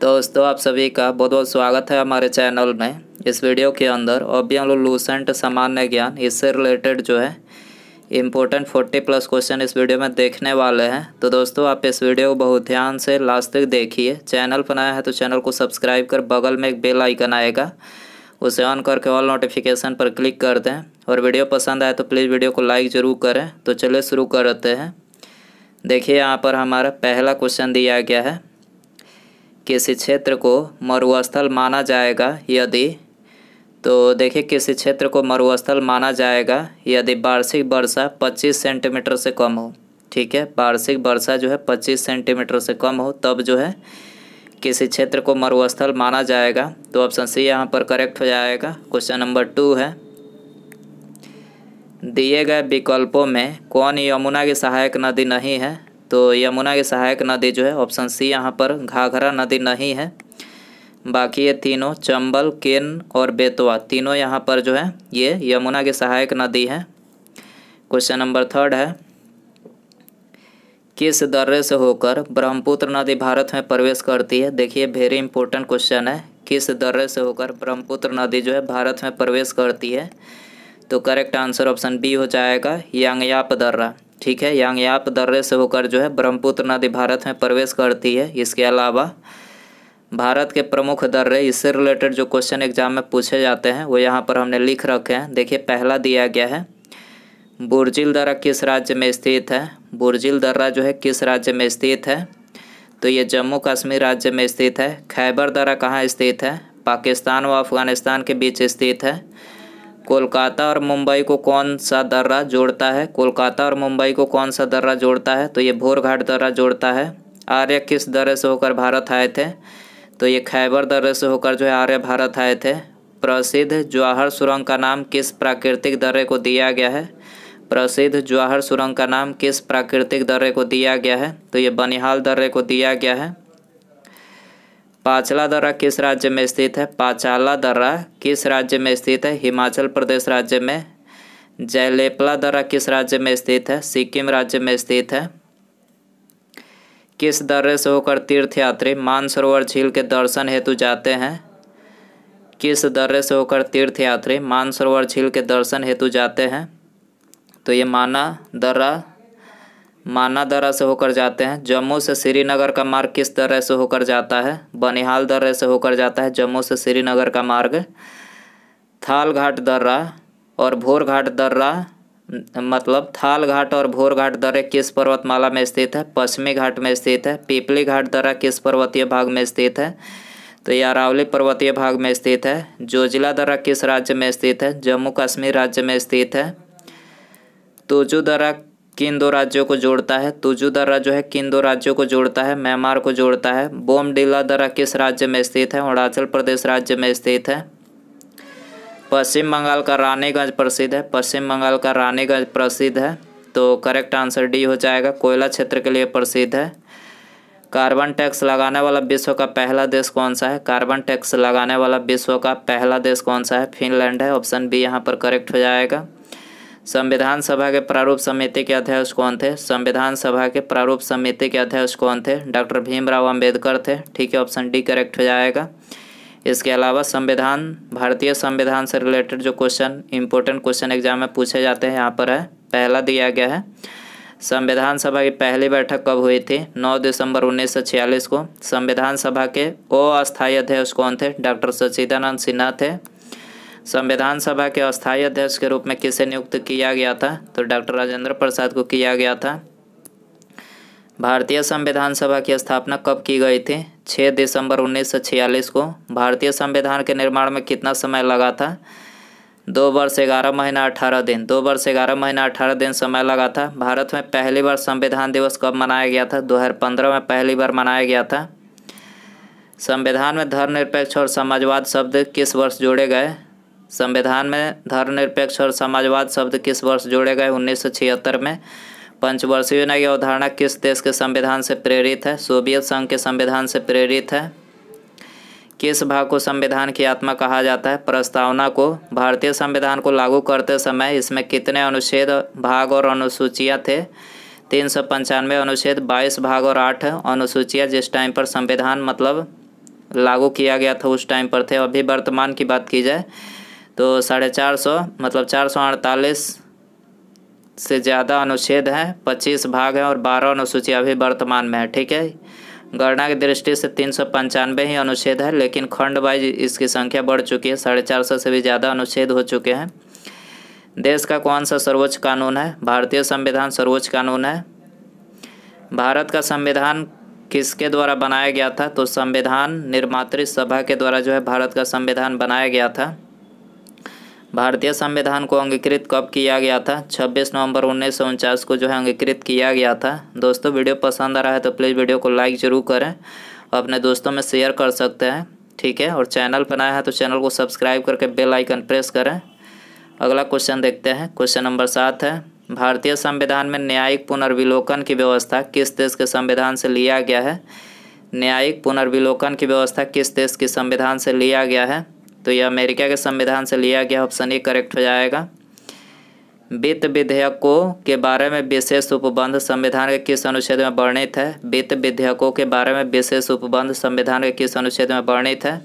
दोस्तों आप सभी का बहुत बहुत स्वागत है हमारे चैनल में इस वीडियो के अंदर भी हम लोग लूसेंट सामान्य ज्ञान इससे रिलेटेड जो है इम्पोर्टेंट फोर्टी प्लस क्वेश्चन इस वीडियो में देखने वाले हैं तो दोस्तों आप इस वीडियो को बहुत ध्यान से लास्ट तक देखिए चैनल बनाया है तो चैनल को सब्सक्राइब कर बगल में एक बेल आइकन आएगा उसे ऑन करके ऑल नोटिफिकेशन पर क्लिक कर दें और वीडियो पसंद आए तो प्लीज़ वीडियो को लाइक ज़रूर करें तो चलिए शुरू करते हैं देखिए यहाँ पर हमारा पहला क्वेश्चन दिया गया है किसी क्षेत्र को मरुस्थल माना जाएगा यदि तो देखिए किसी क्षेत्र को मरुस्थल माना जाएगा यदि वार्षिक वर्षा 25 सेंटीमीटर से कम हो ठीक है वार्षिक वर्षा जो है 25 सेंटीमीटर से कम हो तब जो है किसी क्षेत्र को मरुस्थल माना जाएगा तो ऑप्शन सी यहाँ पर करेक्ट हो जाएगा क्वेश्चन नंबर टू है दिए गए विकल्पों में कौन यमुना की सहायक नदी नहीं है तो यमुना के सहायक नदी जो है ऑप्शन सी यहाँ पर घाघरा नदी नहीं है बाकी ये तीनों चंबल केन और बेतवा तीनों यहाँ पर जो है ये यमुना की सहायक नदी है क्वेश्चन नंबर थर्ड है किस दर्रे से होकर ब्रह्मपुत्र नदी भारत में प्रवेश करती है देखिए वेरी इंपॉर्टेंट क्वेश्चन है किस दर्रे से होकर ब्रह्मपुत्र नदी जो है भारत में प्रवेश करती है तो करेक्ट आंसर ऑप्शन बी हो जाएगा यांगयाप दर्रा ठीक है यांगयाप दर्रे से होकर जो है ब्रह्मपुत्र नदी भारत में प्रवेश करती है इसके अलावा भारत के प्रमुख दर्रे इससे रिलेटेड जो क्वेश्चन एग्जाम में पूछे जाते हैं वो यहाँ पर हमने लिख रखे हैं देखिए पहला दिया गया है बुर्जिल दर्रा किस राज्य में स्थित है बुर्जिल दर्रा जो है किस राज्य में स्थित है तो ये जम्मू कश्मीर राज्य में स्थित है खैबर दर्रा कहाँ स्थित है पाकिस्तान व अफगानिस्तान के बीच स्थित है कोलकाता और मुंबई को कौन सा दर्रा जोड़ता है कोलकाता और मुंबई को कौन सा दर्रा जोड़ता है तो ये भोरघाट दर्रा जोड़ता है आर्य किस दर्रे से होकर भारत आए थे तो ये खैबर दर्रे से होकर जो है आर्य भारत आए थे प्रसिद्ध जवाहर सुरंग का नाम किस प्राकृतिक दर्रे को दिया गया है प्रसिद्ध जवाहर सुरंग का नाम किस प्राकृतिक दर्रे को दिया गया है तो ये बनिहाल दर्रे को दिया गया है पाचला दर्रा किस राज्य में स्थित है पाचाला दर्रा किस राज्य में स्थित है हिमाचल प्रदेश राज्य में जयलेपला दर्रा किस राज्य में स्थित है सिक्किम राज्य में स्थित है किस दर्रे से होकर तीर्थयात्री मानसरोवर झील के दर्शन हेतु जाते हैं किस दर्रे से होकर तीर्थयात्री मानसरोवर झील के दर्शन हेतु जाते हैं तो ये माना दर्रा माना दर्रा से होकर जाते हैं जम्मू से श्रीनगर का मार्ग किस दर्रे से होकर जाता है बनिहाल दर्रे से होकर जाता है जम्मू से श्रीनगर का मार्ग थाल घाट दर्रा और भोर घाट दर्रा मतलब थाल घाट और भोर घाट दर्रे किस पर्वतमाला में स्थित है पश्चिमी घाट में स्थित है पीपली घाट दर्रा किस पर्वतीय भाग में स्थित है तो यह अरावली पर्वतीय भाग में स्थित है जोजिला दर्रा किस राज्य में स्थित है जम्मू कश्मीर राज्य में स्थित है तोजू दर्रा किन दो राज्यों को जोड़ता है तुजू दर्रा जो है किन दो राज्यों को जोड़ता है म्यांमार को जोड़ता है डीला दर्रा किस राज्य में स्थित है अरुणाचल प्रदेश राज्य में स्थित है पश्चिम बंगाल का रानीगंज प्रसिद्ध है पश्चिम बंगाल का रानीगंज प्रसिद्ध है तो करेक्ट आंसर डी हो जाएगा कोयला क्षेत्र के लिए प्रसिद्ध है कार्बन टैक्स लगाने वाला विश्व का पहला देश कौन सा है कार्बन टैक्स लगाने वाला विश्व का पहला देश कौन सा है फिनलैंड है ऑप्शन बी यहाँ पर करेक्ट हो जाएगा संविधान सभा के प्रारूप समिति के अध्यक्ष कौन थे संविधान सभा के प्रारूप समिति के अध्यक्ष कौन थे डॉक्टर भीमराव अंबेडकर थे ठीक है ऑप्शन डी करेक्ट हो जाएगा इसके अलावा संविधान भारतीय संविधान से रिलेटेड जो क्वेश्चन इंपॉर्टेंट क्वेश्चन एग्जाम में पूछे जाते हैं यहाँ पर है पहला दिया गया है संविधान सभा की पहली बैठक कब हुई थी 9 दिसंबर 1946 को संविधान सभा के अस्थायी अध्यक्ष कौन थे डॉक्टर सचिदानंद सिन्हा थे संविधान सभा के अस्थायी अध्यक्ष के रूप में किसे नियुक्त किया गया था तो डॉक्टर राजेंद्र प्रसाद को किया गया था भारतीय संविधान सभा की स्थापना कब की गई थी 6 दिसंबर 1946 को भारतीय संविधान के निर्माण में कितना समय लगा था दो वर्ष ग्यारह महीना अठारह दिन दो वर्ष ग्यारह महीना अठारह दिन समय लगा था भारत में पहली बार संविधान दिवस कब मनाया गया था दो में पहली बार मनाया गया था संविधान में धर्मनिरपेक्ष और समाजवाद शब्द किस वर्ष जोड़े गए संविधान में धर्मनिरपेक्ष और समाजवाद शब्द किस वर्ष जोड़े गए छिहत्तर में पंचवर्षीय यह अवधारणा किस देश के संविधान से प्रेरित है सोवियत संघ के संविधान से प्रेरित है किस भाग को संविधान की आत्मा कहा जाता है प्रस्तावना को भारतीय संविधान को लागू करते समय इसमें कितने अनुच्छेद भाग और अनुसूचियाँ थे तीन सौ पंचानवे अनुच्छेद बाईस भाग और आठ अनुसूचियाँ जिस टाइम पर संविधान मतलब लागू किया गया था उस टाइम पर थे अभी वर्तमान की बात की जाए तो साढ़े चार सौ मतलब चार सौ अड़तालीस से ज़्यादा अनुच्छेद हैं पच्चीस भाग हैं और बारह अनुसूची अभी वर्तमान में है ठीक है गणना की दृष्टि से तीन सौ पंचानवे ही अनुच्छेद है लेकिन खंड वाइज इसकी संख्या बढ़ चुकी है साढ़े चार सौ से भी ज़्यादा अनुच्छेद हो चुके हैं देश का कौन सा सर्वोच्च कानून है भारतीय संविधान सर्वोच्च कानून है भारत का संविधान किसके द्वारा बनाया गया था तो संविधान निर्मात सभा के द्वारा जो है भारत का संविधान बनाया गया था भारतीय संविधान को अंगीकृत कब किया गया था 26 नवंबर उन्नीस को जो है अंगीकृत किया गया था दोस्तों वीडियो पसंद आ रहा है तो प्लीज़ वीडियो को लाइक ज़रूर करें और अपने दोस्तों में शेयर कर सकते हैं ठीक है और चैनल पर आया है तो चैनल को सब्सक्राइब करके बेल आइकन प्रेस करें अगला क्वेश्चन देखते हैं क्वेश्चन नंबर सात है भारतीय संविधान में न्यायिक पुनर्विलोकन की व्यवस्था किस देश के संविधान से लिया गया है न्यायिक पुनर्विलोकन की व्यवस्था किस देश के संविधान से लिया गया है तो यह अमेरिका के संविधान से लिया गया ऑप्शन ए करेक्ट हो जाएगा वित्त विधेयकों के बारे में विशेष उपबंध संविधान के किस अनुच्छेद में वर्णित है वित्त विधेयकों के बारे में विशेष उपबंध संविधान के किस अनुच्छेद में वर्णित है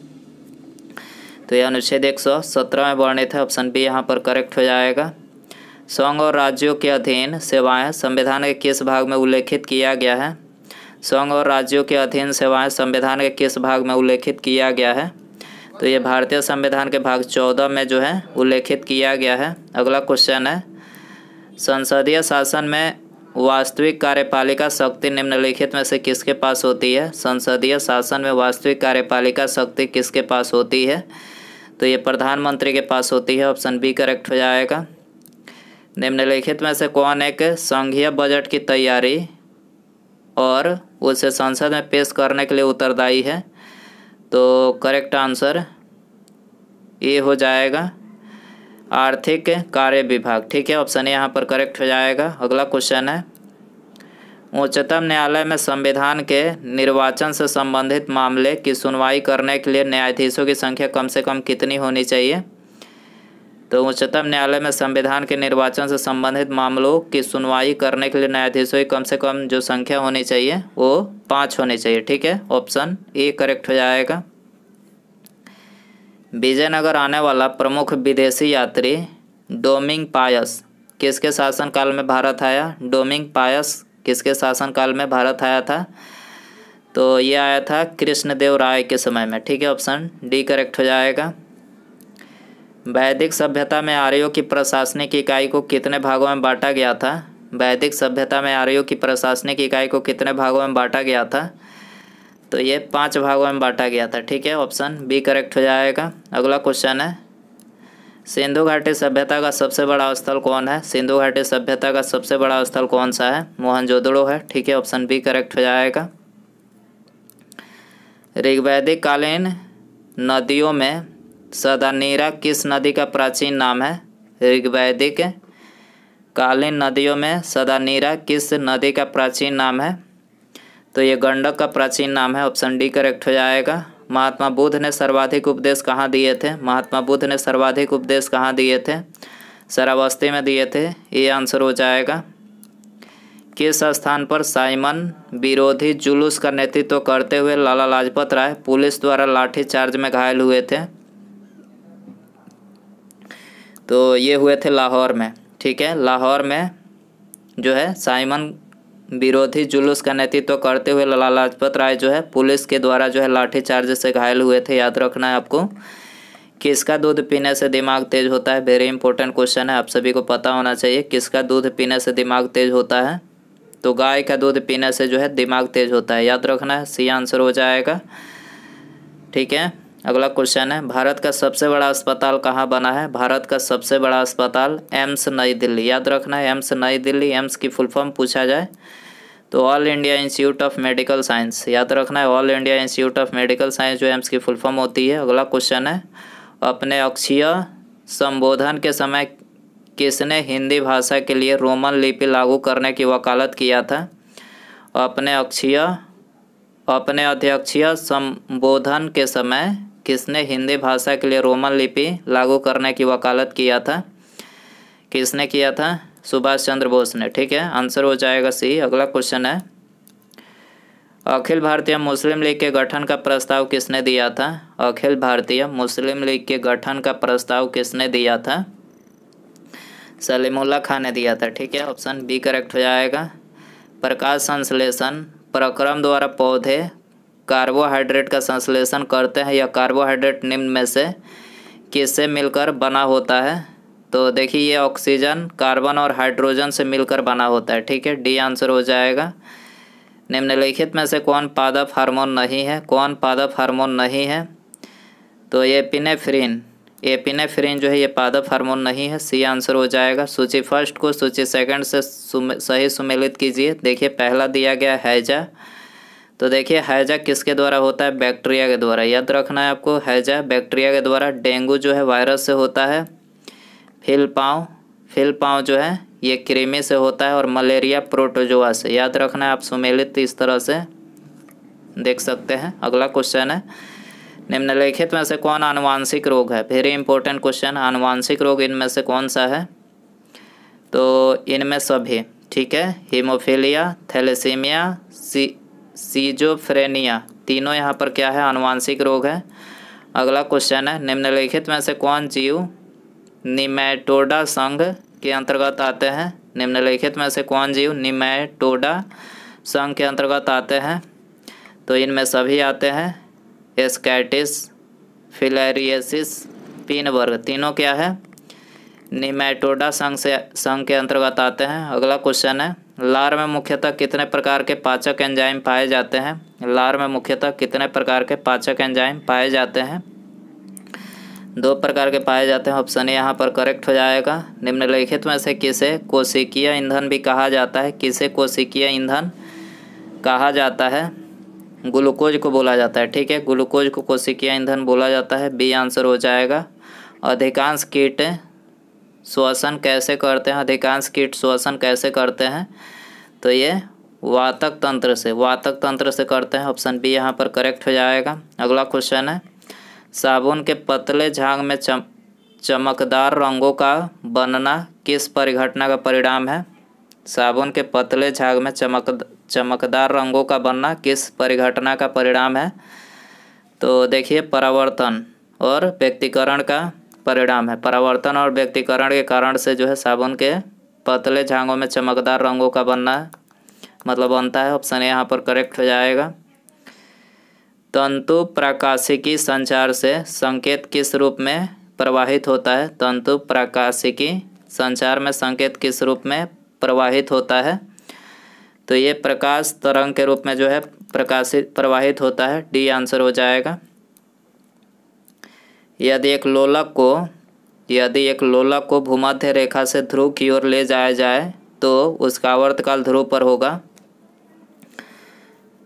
तो यह अनुच्छेद एक सौ सत्रह में वर्णित है ऑप्शन बी यहाँ पर करेक्ट हो जाएगा संघ और राज्यों के अधीन सेवाएं संविधान के किस भाग में उल्लेखित किया गया है संघ और राज्यों के अधीन सेवाएं संविधान के किस भाग में उल्लेखित किया गया है तो ये भारतीय संविधान के भाग चौदह में जो है उल्लेखित किया गया है अगला क्वेश्चन है संसदीय शासन में वास्तविक कार्यपालिका शक्ति निम्नलिखित में से किसके पास होती है संसदीय शासन में वास्तविक कार्यपालिका शक्ति किसके पास होती है तो ये प्रधानमंत्री के पास होती है ऑप्शन बी करेक्ट हो जाएगा निम्नलिखित में से कौन एक संघीय बजट की तैयारी और उसे संसद में पेश करने के लिए उत्तरदायी है तो करेक्ट आंसर ए हो जाएगा आर्थिक कार्य विभाग ठीक है ऑप्शन ए यहाँ पर करेक्ट हो जाएगा अगला क्वेश्चन है उच्चतम न्यायालय में संविधान के निर्वाचन से संबंधित मामले की सुनवाई करने के लिए न्यायाधीशों की संख्या कम से कम कितनी होनी चाहिए तो उच्चतम न्यायालय में संविधान के निर्वाचन से संबंधित मामलों की सुनवाई करने के लिए न्यायाधीशों की कम से कम जो संख्या होनी चाहिए वो पाँच होनी चाहिए ठीक है ऑप्शन ए करेक्ट हो जाएगा विजयनगर आने वाला प्रमुख विदेशी यात्री डोमिंग पायस किसके शासनकाल में भारत आया डोमिंग पायस किसके शासनकाल में भारत आया था तो ये आया था कृष्णदेव राय के समय में ठीक है ऑप्शन डी करेक्ट हो जाएगा वैदिक सभ्यता में आर्यों की प्रशासनिक इकाई को कितने भागों में बांटा गया था वैदिक सभ्यता में आर्यों की प्रशासनिक इकाई को कितने भागों में बांटा गया था तो ये पांच भागों में बांटा गया था ठीक है ऑप्शन बी करेक्ट हो जाएगा अगला क्वेश्चन है सिंधु घाटी सभ्यता का सबसे बड़ा स्थल कौन है सिंधु घाटी सभ्यता का सबसे बड़ा स्थल कौन सा है मोहनजोदड़ो है ठीक है ऑप्शन बी करेक्ट हो जाएगा ऋग्वैदिक कालीन नदियों में सदानीरा किस नदी का प्राचीन नाम है ऋग्वैदिक कालीन नदियों में सदानीरा किस नदी का प्राचीन नाम है तो ये गंडक का प्राचीन नाम है ऑप्शन डी करेक्ट हो जाएगा महात्मा बुद्ध ने सर्वाधिक उपदेश कहाँ दिए थे महात्मा बुद्ध ने सर्वाधिक उपदेश कहाँ दिए थे सरावस्थी में दिए थे ये आंसर हो जाएगा किस स्थान पर साइमन विरोधी जुलूस का नेतृत्व करते हुए लाला लाजपत राय पुलिस द्वारा लाठीचार्ज में घायल हुए थे तो ये हुए थे लाहौर में ठीक है लाहौर में जो है साइमन विरोधी जुलूस का नेतृत्व तो करते हुए लाला लाजपत राय जो है पुलिस के द्वारा जो है लाठीचार्ज से घायल हुए थे याद रखना है आपको किसका दूध पीने से दिमाग तेज होता है वेरी इंपॉर्टेंट क्वेश्चन है आप सभी को पता होना चाहिए किसका दूध पीने से दिमाग तेज होता है तो गाय का दूध पीने से जो है दिमाग तेज होता है याद रखना है सी आंसर हो जाएगा ठीक है अगला क्वेश्चन है भारत का सबसे बड़ा अस्पताल कहाँ बना है भारत का सबसे बड़ा अस्पताल एम्स नई दिल्ली याद रखना है एम्स नई दिल्ली एम्स की फुल फॉर्म पूछा जाए तो all India institute of medical science याद रखना है all India institute of medical science जो एम्स की फुल फॉर्म होती है अगला क्वेश्चन है अपने अक्षीय संबोधन के समय किसने हिंदी भाषा के लिए रोमन लिपि लागू करने की वकालत किया था अपने अक्षीय अपने अध्यक्षीय संबोधन के समय किसने हिंदी भाषा के लिए रोमन लिपि लागू करने की वकालत किया था किसने किया था सुभाष चंद्र बोस ने ठीक है आंसर हो जाएगा सी अगला क्वेश्चन है अखिल भारतीय मुस्लिम लीग के गठन का प्रस्ताव किसने दिया था अखिल भारतीय मुस्लिम लीग के गठन का प्रस्ताव किसने दिया था सलीमुल्ला खान ने दिया था ठीक है ऑप्शन बी करेक्ट हो जाएगा प्रकाश संश्लेषण प्रक्रम द्वारा पौधे कार्बोहाइड्रेट का संश्लेषण करते हैं यह कार्बोहाइड्रेट निम्न में से किससे मिलकर बना होता है तो देखिए ये ऑक्सीजन कार्बन और हाइड्रोजन से मिलकर बना होता है ठीक है डी आंसर हो जाएगा निम्नलिखित में से कौन पादप हार्मोन नहीं है कौन पादप हार्मोन नहीं है तो ये पिनेफ्रीन पिनेफ्रीन जो है ये पादप हार्मोन नहीं है सी आंसर हो जाएगा सूची फर्स्ट को सूची सेकंड से सुम, सही सुमेलित कीजिए देखिए पहला दिया गया हैजा तो देखिए हैजा किसके द्वारा होता है बैक्टीरिया के द्वारा याद रखना है आपको हैजा बैक्टीरिया के द्वारा डेंगू जो है वायरस से होता है फिल पाँव फिल पाँव जो है ये क्रीमी से होता है और मलेरिया प्रोटोजोआ से याद रखना है आप सुमेलित इस तरह से देख सकते हैं अगला क्वेश्चन है निम्नलिखित में से कौन आनुवांशिक रोग है वेरी इंपॉर्टेंट क्वेश्चन आनुवांशिक रोग इनमें से कौन सा है तो इनमें सभी ठीक है हीमोफीलिया थैलेसीमिया सी सीजोफ्रेनिया तीनों यहाँ पर क्या है अनुवांशिक रोग है अगला क्वेश्चन है निम्नलिखित में से कौन जीव निमेटोडा संघ के अंतर्गत आते हैं निम्नलिखित में से कौन जीव निमेटोडा संघ के अंतर्गत आते हैं तो इनमें सभी आते हैं एस्कैटिस फिलेरियसिस वर्ग तीनों क्या है निमेटोडा संघ से संघ के अंतर्गत आते हैं अगला क्वेश्चन है लार में मुख्यतः कितने प्रकार के पाचक एंजाइम पाए जाते हैं लार में मुख्यतः कितने प्रकार के पाचक एंजाइम पाए जाते हैं दो प्रकार के पाए जाते हैं ऑप्शन यहाँ पर करेक्ट हो जाएगा निम्नलिखित में से किसे कोशिकीय ईंधन भी कहा जाता है किसे कोशिकीय ईंधन कहा जाता है ग्लूकोज को बोला जाता है ठीक है ग्लूकोज को कोशिकीय ईंधन बोला जाता है बी आंसर हो जाएगा अधिकांश कीट श्वसन कैसे करते हैं अधिकांश कीट श्वसन कैसे करते हैं तो ये वातक तंत्र से वातक तंत्र से करते हैं ऑप्शन बी यहाँ पर करेक्ट हो जाएगा अगला क्वेश्चन है साबुन के पतले झाग में चम चमकदार रंगों का बनना किस परिघटना का परिणाम है साबुन के पतले झाग में चमक चमकदार रंगों का बनना किस परिघटना का परिणाम है तो देखिए परावर्तन और व्यक्तिकरण का परिणाम है परावर्तन और व्यक्तिकरण के कारण से जो है साबुन के पतले झांगों में चमकदार रंगों का बनना मतलब बनता है ऑप्शन यहाँ पर करेक्ट हो जाएगा तंतु प्राकाशिकी संचार से संकेत किस रूप में प्रवाहित होता है तंतु प्राकाशिकी संचार में संकेत किस रूप में प्रवाहित होता है तो ये प्रकाश तरंग के रूप में जो है प्रकाशित प्रवाहित होता है डी आंसर हो जाएगा यदि एक लोलक को यदि एक लोलक को भूमध्य रेखा से ध्रुव की ओर ले जाया जाए तो उसका आवर्तकाल ध्रुव पर होगा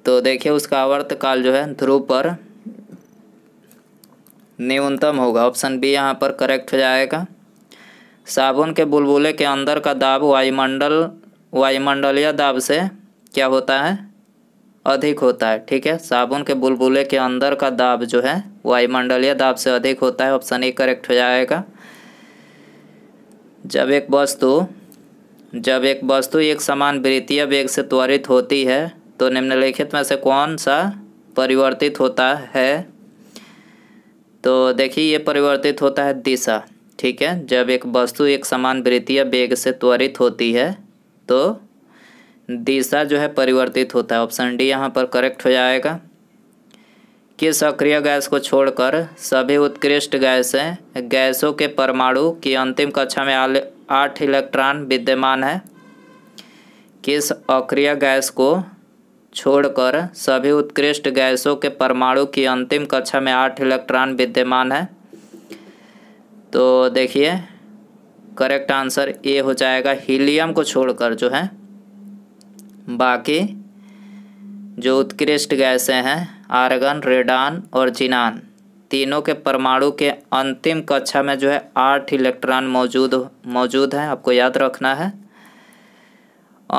तो देखिए उसका आवर्तकाल जो है ध्रुव पर न्यूनतम होगा ऑप्शन बी यहाँ पर करेक्ट हो जाएगा साबुन के बुलबुले के अंदर का दाब वायुमंडल वायुमंडलीय दाब से क्या होता है अधिक होता है ठीक है साबुन के बुलबुले के अंदर का दाब जो है वायुमंडलीय दाब से अधिक होता है ऑप्शन ए करेक्ट हो जाएगा जब एक वस्तु जब एक वस्तु एक समान वृत्तीय वेग से त्वरित होती है तो निम्नलिखित में से कौन सा परिवर्तित होता है तो देखिए ये परिवर्तित होता है दिशा ठीक है जब एक वस्तु एक समान वृत्तीय वेग से त्वरित होती है तो दिशा जो है परिवर्तित होता है ऑप्शन डी यहाँ पर करेक्ट हो जाएगा कि सक्रिय गैस को छोड़कर सभी उत्कृष्ट गैसें गैसों के परमाणु की अंतिम कक्षा में आठ इलेक्ट्रॉन विद्यमान है किस अक्रिय गैस को छोड़कर सभी उत्कृष्ट गैसों के परमाणु की अंतिम कक्षा में आठ इलेक्ट्रॉन विद्यमान है तो देखिए करेक्ट आंसर ए हो जाएगा हीलियम को छोड़कर जो है बाकी जो उत्कृष्ट गैसें हैं आर्गन रेडान और जिनान तीनों के परमाणु के अंतिम कक्षा में जो है आठ इलेक्ट्रॉन मौजूद मौजूद हैं आपको याद रखना है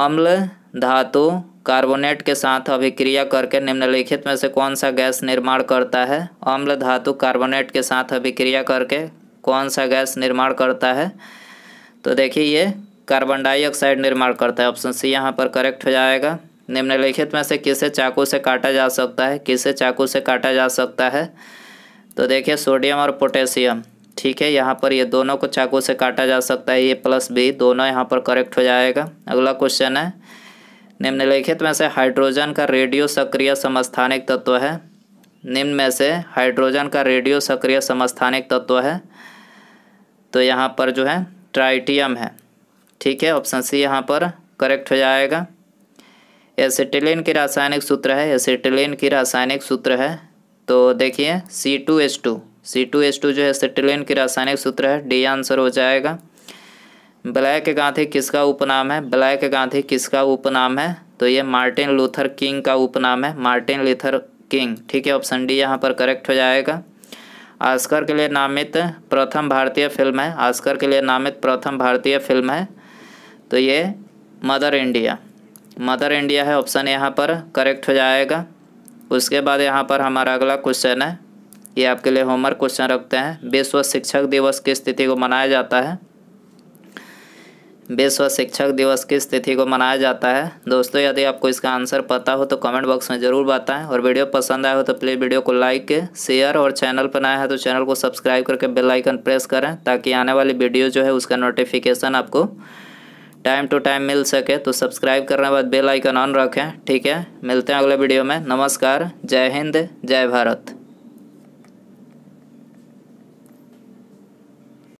अम्ल धातु कार्बोनेट के साथ अभिक्रिया करके निम्नलिखित में से कौन सा गैस निर्माण करता है अम्ल धातु कार्बोनेट के साथ अभिक्रिया करके कौन सा गैस निर्माण करता है तो देखिए ये कार्बन डाइऑक्साइड निर्माण करता है ऑप्शन सी यहाँ पर करेक्ट हो जाएगा निम्नलिखित में से किसे चाकू से काटा जा सकता है किसे चाकू से काटा जा सकता है तो देखिए सोडियम और पोटेशियम ठीक है यहाँ पर ये दोनों को चाकू से काटा जा सकता है ये प्लस बी दोनों यहाँ पर करेक्ट हो जाएगा अगला क्वेश्चन है निम्नलिखित में से हाइड्रोजन का रेडियो सक्रिय समस्थानिक तत्व है निम्न में से हाइड्रोजन का रेडियो सक्रिय समस्थानिक तत्व है तो यहाँ पर जो है ट्राइटियम है ठीक है ऑप्शन सी यहाँ पर करेक्ट हो जाएगा एसिटिलीन की रासायनिक सूत्र है एसिटिलीन की रासायनिक सूत्र है तो देखिए C two S two C two S two जो है एसिटिलीन की रासायनिक सूत्र है डी आंसर हो जाएगा ब्लैक गांधी किसका उपनाम है ब्लैक गांधी किसका उपनाम है तो ये मार्टिन लूथर किंग का उपनाम है मार्टिन लूथर किंग ठीक है ऑप्शन डी यहाँ पर करेक्ट हो जाएगा आस्कर के लिए नामित प्रथम भारतीय फिल्म है आस्कर के लिए नामित प्रथम भारतीय फिल्म है तो ये मदर इंडिया मदर इंडिया है ऑप्शन यहाँ पर करेक्ट हो जाएगा उसके बाद यहाँ पर हमारा अगला क्वेश्चन है ये आपके लिए होमवर्क क्वेश्चन रखते हैं विश्व शिक्षक दिवस किस तिथि को मनाया जाता है विश्व शिक्षक दिवस किस तिथि को मनाया जाता है दोस्तों यदि आपको इसका आंसर पता हो तो कमेंट बॉक्स में ज़रूर बताएं और वीडियो पसंद आए हो तो प्लीज़ वीडियो को लाइक शेयर और चैनल पर नया है तो चैनल को सब्सक्राइब करके बेल आइकन प्रेस करें ताकि आने वाली वीडियो जो है उसका नोटिफिकेशन आपको टाइम टू टाइम मिल सके तो सब्सक्राइब करने के बाद बेल आइकन ऑन रखें ठीक है मिलते हैं अगले वीडियो में नमस्कार जय हिंद जय भारत